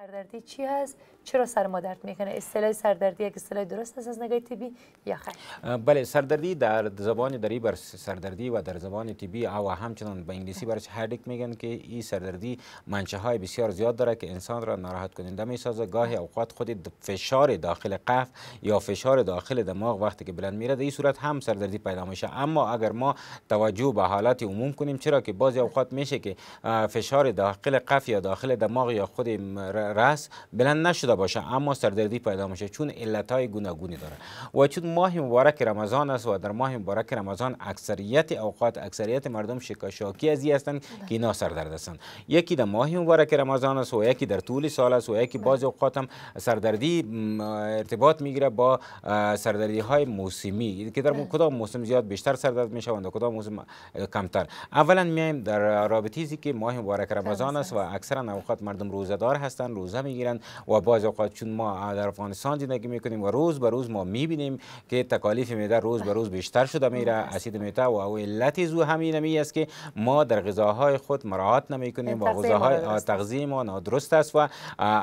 سردردی چی هست چرا سر ما درد میکنه اصطلاح سردردی یک اصطلاح درست است از نگاه طبی یا خیر بله سردردی در زبان دری بر سردردی و در زبان طبی او همچنان به انگلیسی برش هیدک میگن که این سردردی منچه های بسیار زیاد داره که انسان را ناراحت کننده میسازه گاهی اوقات خود فشار داخل قف یا فشار داخل دماغ وقتی که بلند میره این صورت هم سردردی پیدا میشه اما اگر ما توجه به حالات عموم کنیم چرا که بعضی اوقات میشه که فشار داخل قف یا داخل دماغ یا خود رس بلند نشده باشه اما سردردی پیدا میشه چون علت های گوناگونی داره و چون ماه مبارک رمضان است و در ماه مبارک رمضان اکثریت اوقات اکثریت مردم شکشاکی از هستند که اینا سردرد هستند یکی در ماه مبارک رمضان است و یکی در طول سال است و یکی بله. بعضی اوقات هم سردردی ارتباط میگیره با سردردی های موسمی که در بله. کدام موسم زیاد بیشتر سردرد میشه و کدام موسم کمتر اولا میایم در رابطه که ماه مبارک رمضان است و اکثرا اوقات مردم دار هستند روزه میگیرند و بعض اوقات چون ما در افغانستان زندگی میکنیم و روز به روز ما میبینیم که تکالیف معده روز به بله. روز بیشتر شده میره بله. اسید معده و او علت زو همین می است که ما در غذاهای خود مراعات نمیکنیم و غذاهای تغذیه ما نادرست است و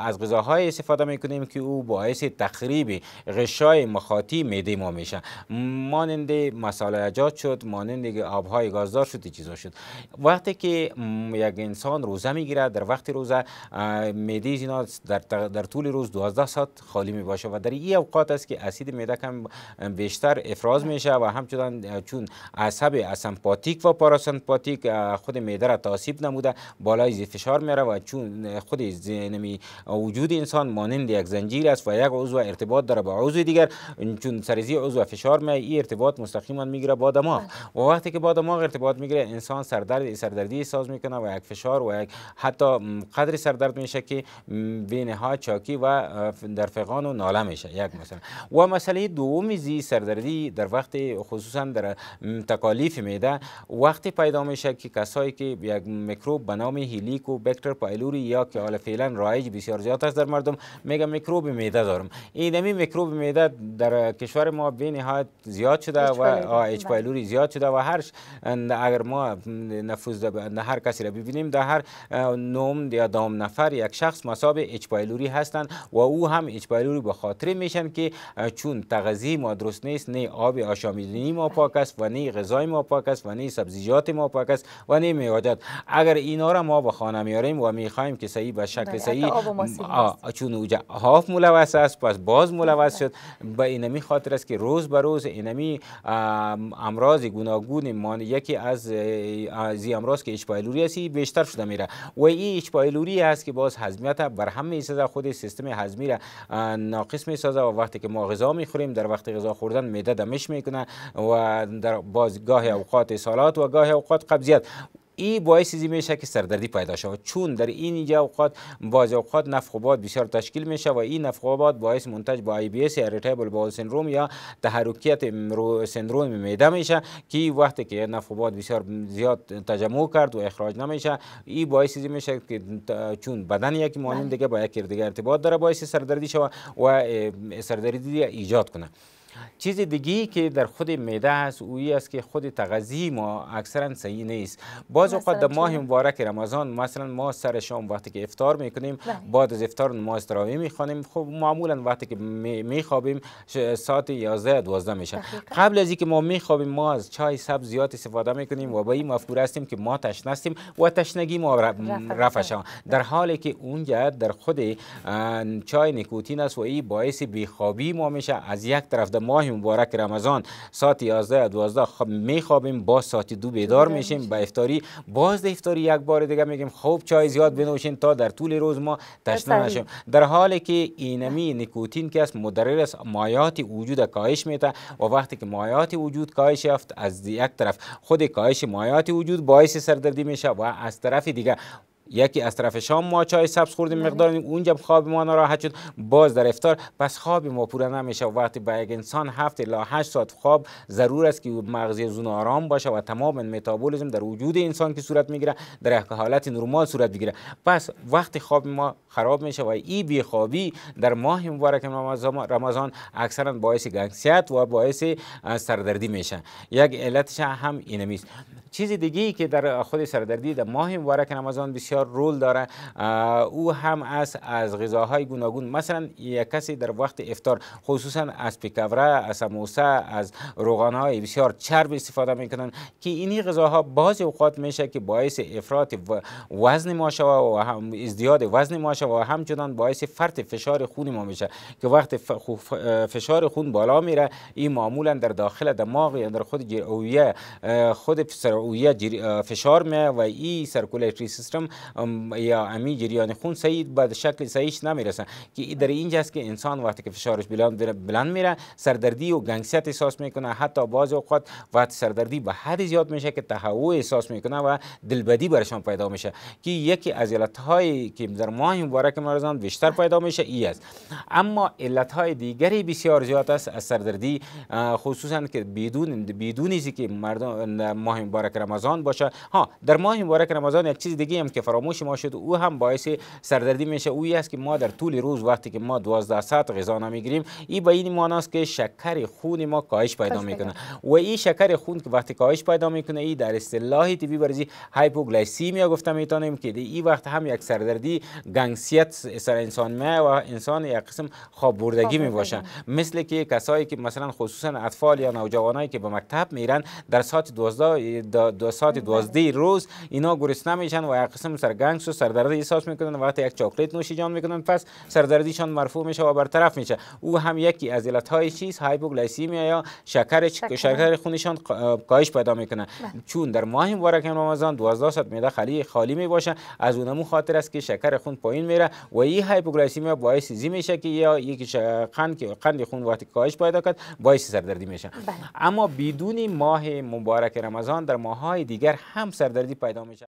از غذاهای استفاده میکنیم که او باعث تخریب غشای مخاطی معده ما میشه مانند مساله شد مانند آبهای گازدار شد چیزا شد وقتی که یک انسان روزه میگیره در وقت روزه معده در, در طول روز 12 ساعت خالی می باشه و در این اوقات است که اسید معده کم بیشتر افراز میشه و همچنان چون عصب اسمپاتیک و پاراسمپاتیک خود معده را تاسیب نموده بالای زی فشار میره و چون خود زنمی وجود انسان مانند یک زنجیر است و یک عضو ارتباط داره با عضو دیگر چون سرزی عضو فشار می این ارتباط مستقیما میگیره با دماغ بله. و وقتی که با دماغ ارتباط میگیره انسان سردرد سردردی احساس میکنه و یک فشار و یک حتی قدر سردرد میشه که بین ها چاکی و در فقان و ناله میشه یک مثلا و مسئله دومی زی سردردی در وقت خصوصا در تکالیف میده وقتی پیدا میشه که کسایی که یک میکروب به نام هیلیک و بکتر پایلوری یا که حالا فعلا رایج بسیار زیاد است در مردم میگه میکروب میده دارم این دمی میکروب میده در کشور ما به نهایت زیاد شده و اچ بله. پایلوری زیاد شده و هر اگر ما نفوذ هر کسی را ببینیم در هر نوم یا دام نفر یک شخص مثلا حساب اچپایلوری هستند و او هم اچپایلوری به خاطر میشن که چون تغذیه ما درست نیست نه آب آشامیدنی ما پاک است و نه غذای ما پاک است و نه سبزیجات ما پاک است و نه میوجد اگر اینا را ما به خانه میاریم و میخوایم که صحیح به شکل بله، صحیح چون اوجا هاف ملوث است پس باز ملوث شد به اینمی خاطر است که روز به روز اینمی امراض گوناگون مان یکی از از امراض که اچپایلوری است بیشتر شده میره و این اچپایلوری است که باز هضمیت برهم میسازه خود سیستم هضمی را ناقص میسازه و وقتی که ما غذا میخوریم در وقت غذا خوردن معده دمش میکنه و در بازگاه اوقات سالات و گاه اوقات قبضیت ای باعث چیزی میشه که سردردی پیدا چون در این اوقات بعض اوقات نفخ بسیار تشکیل میشه و این نفخ باعث منتج با ای بی اس ایریتیبل باول سندروم یا تحرکیت سندروم میده میشه که وقتی که نفخ بسیار زیاد تجمع کرد و اخراج نمیشه این باعث چیزی میشه که چون بدن یک مانند بله. دیگه با یک دیگه ارتباط داره باعث سردردی شود و سردردی ایجاد کنه چیز دیگی که در خود میده هست اویی است که خود تغذیه ما اکثرا صحیح نیست باز اوقات در ماه مبارک رمضان مثلا ما سر شام وقتی که افطار میکنیم بله. بعد از افطار نماز تراوی میخوانیم خب معمولا وقتی که میخوابیم ساعت 11 12 میشه قبل از اینکه ما میخوابیم ما از چای سبز زیاد استفاده میکنیم و به این مفکوره هستیم که ما تشنه هستیم و تشنگی ما رفع شوم بله. در حالی که اونجا در خود چای نیکوتین است و این باعث بیخوابی ما میشه از یک طرف ماه مبارک رمضان ساعت 11 12 خب میخوابیم با ساعت دو بیدار میشیم با افطاری باز افطاری یک بار دیگه میگیم خوب چای زیاد بنوشین تا در طول روز ما تشنه نشیم در حالی که اینمی نیکوتین که از مدرر است مایات وجود کاهش میده و وقتی که مایات وجود کاهش یافت از یک طرف خود کاهش مایات وجود باعث سردردی میشه و از طرف دیگه یکی از طرف شام ما چای سبز خوردیم بله. مقدار اونجا خواب ما ناراحت شد باز در افتار پس خواب ما پورا نمیشه وقتی با یک انسان هفت الا هشت ساعت خواب ضرور است که مغزی زون آرام باشه و تمام متابولیسم در وجود انسان که صورت میگیره در حالت نرمال صورت بگیره پس وقتی خواب ما خراب میشه و این خوابی در ماه مبارک رمضان اکثرا باعث گنگسیت و باعث سردردی میشه یک علتش هم اینمیست چیز دیگه ای که در خود سردردی در ماه مبارک رمضان بسیار رول داره او هم از از غذاهای گوناگون مثلا یک کسی در وقت افتار خصوصا از پیکوره، از سموسه از های بسیار چرب استفاده میکنن که اینی غذاها بعضی اوقات میشه که باعث افراط وزن ما شوه و هم ازدیاد وزن ما شوه و همچنان باعث فرط فشار خون ما میشه که وقت فشار خون بالا میره این معمولا در داخل دماغ یا در خود خود یا فشار می و ای سرکولیتری سیستم یا امی جریان خون صحیح به شکل صحیح نمیرسه که در است که انسان وقتی که فشارش بلند, بلند میره سردردی و گنگسیت احساس میکنه حتی بعض اوقات وقت سردردی به حد زیاد میشه که تهوع احساس میکنه و دلبدی برشان پیدا میشه که یکی از علت هایی که در ماه مبارک مرزان بیشتر پیدا میشه ای است اما علت های دیگری بسیار زیاد است از سردردی خصوصا که بدون بدون که مردم ماه مبارک رمضان باشه ها در ماه مبارک رمضان یک چیز دیگه هم که فراموش ما شد او هم باعث سردردی میشه او است که ما در طول روز وقتی که ما 12 ساعت غذا نمیگیریم این به این است که شکر خون ما کاهش پیدا میکنه و این شکر خون که وقتی کاهش پیدا میکنه این در اصطلاح طبی برزی هایپوگلایسیمیا گفته میتونیم که این وقت هم یک سردردی گنگسیت سر انسان می و انسان یک قسم خواب بردگی می باشن. مثل که کسایی که مثلا خصوصا اطفال یا نوجوانایی که به مکتب میرن در ساعت 12 دو ساعت بله. دوازده روز اینا گرسنه میشن و یک قسم سرگنگس و سردردی احساس میکنن وقتی یک چاکلیت نوشی جان میکنن پس سردردیشان مرفوع میشه و برطرف میشه او هم یکی از علت های چیز یا شکر شکر خونشان کاهش پیدا میکنه بله. چون در ماه مبارک رمضان 12 ساعت معده خالی خالی میباشه از اونمو خاطر است که شکر خون پایین میره و این هایپوگلایسیمیا باعث زی میشه که یا یک قند که قند خون وقتی کاهش پیدا کرد باعث سردردی میشه بله. اما بدون ماه مبارک رمضان در ماهای دیگر هم سردردی پیدا می